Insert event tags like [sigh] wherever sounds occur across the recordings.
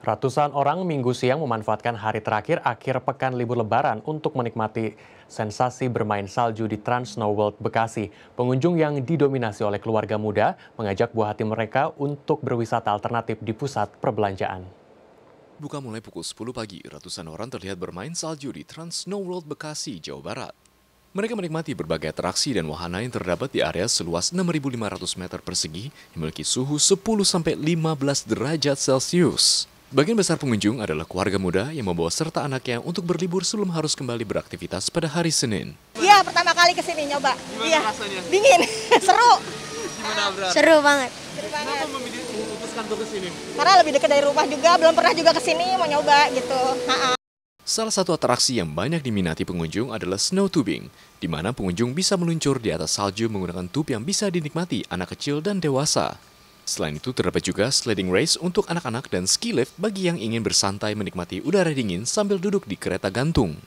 Ratusan orang minggu siang memanfaatkan hari terakhir akhir pekan libur lebaran untuk menikmati sensasi bermain salju di Trans Snow World Bekasi. Pengunjung yang didominasi oleh keluarga muda mengajak buah hati mereka untuk berwisata alternatif di pusat perbelanjaan. Buka mulai pukul 10 pagi, ratusan orang terlihat bermain salju di Trans Snow World Bekasi, Jawa Barat. Mereka menikmati berbagai atraksi dan wahana yang terdapat di area seluas 6.500 meter persegi yang memiliki suhu 10-15 derajat Celcius. Bagian besar pengunjung adalah keluarga muda yang membawa serta anaknya untuk berlibur sebelum harus kembali beraktivitas pada hari Senin. Iya, pertama kali ke sini nyoba. Iya. Dingin, [laughs] seru. Gimana, berat? Seru banget. Seru banget. Kenapa memutuskan untuk ke sini? Karena lebih dekat dari rumah juga, belum pernah juga ke sini mau nyoba gitu. Ha -ha. Salah satu atraksi yang banyak diminati pengunjung adalah snow tubing, di mana pengunjung bisa meluncur di atas salju menggunakan tub yang bisa dinikmati anak kecil dan dewasa. Selain itu terdapat juga sliding race untuk anak-anak dan ski lift bagi yang ingin bersantai menikmati udara dingin sambil duduk di kereta gantung.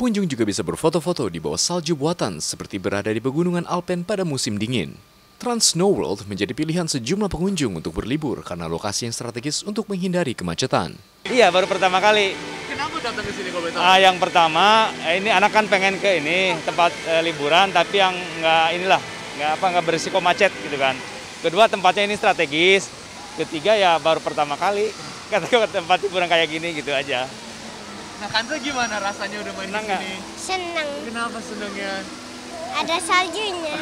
Pengunjung juga bisa berfoto-foto di bawah salju buatan seperti berada di pegunungan Alpen pada musim dingin. Trans Snow World menjadi pilihan sejumlah pengunjung untuk berlibur karena lokasi yang strategis untuk menghindari kemacetan. Iya, baru pertama kali. Kenapa datang ke sini kalau Ah, yang pertama, eh, ini anak kan pengen ke ini tempat eh, liburan, tapi yang nggak inilah, nggak apa nggak berisiko macet gitu kan. Kedua tempatnya ini strategis. Ketiga ya baru pertama kali [laughs] kata tempat hiburan kayak gini gitu aja. Nah, Kanza gimana rasanya udah main Senang di sini? Senang. Kenapa senangnya? Ada saljunya.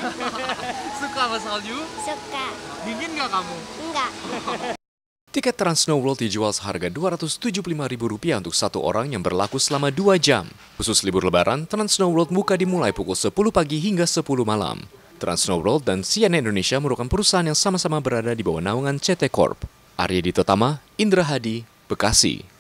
[laughs] Suka sama salju? Suka. Dingin nggak kamu? Enggak. [laughs] Tiket Trans Snow World dijual seharga Rp275.000 untuk satu orang yang berlaku selama 2 jam. Khusus libur lebaran, Trans Snow World buka dimulai pukul 10 pagi hingga 10 malam. Transnow World dan CNN Indonesia merupakan perusahaan yang sama-sama berada di bawah naungan CT Corp. Arya Ditotama, Indra Hadi, Bekasi.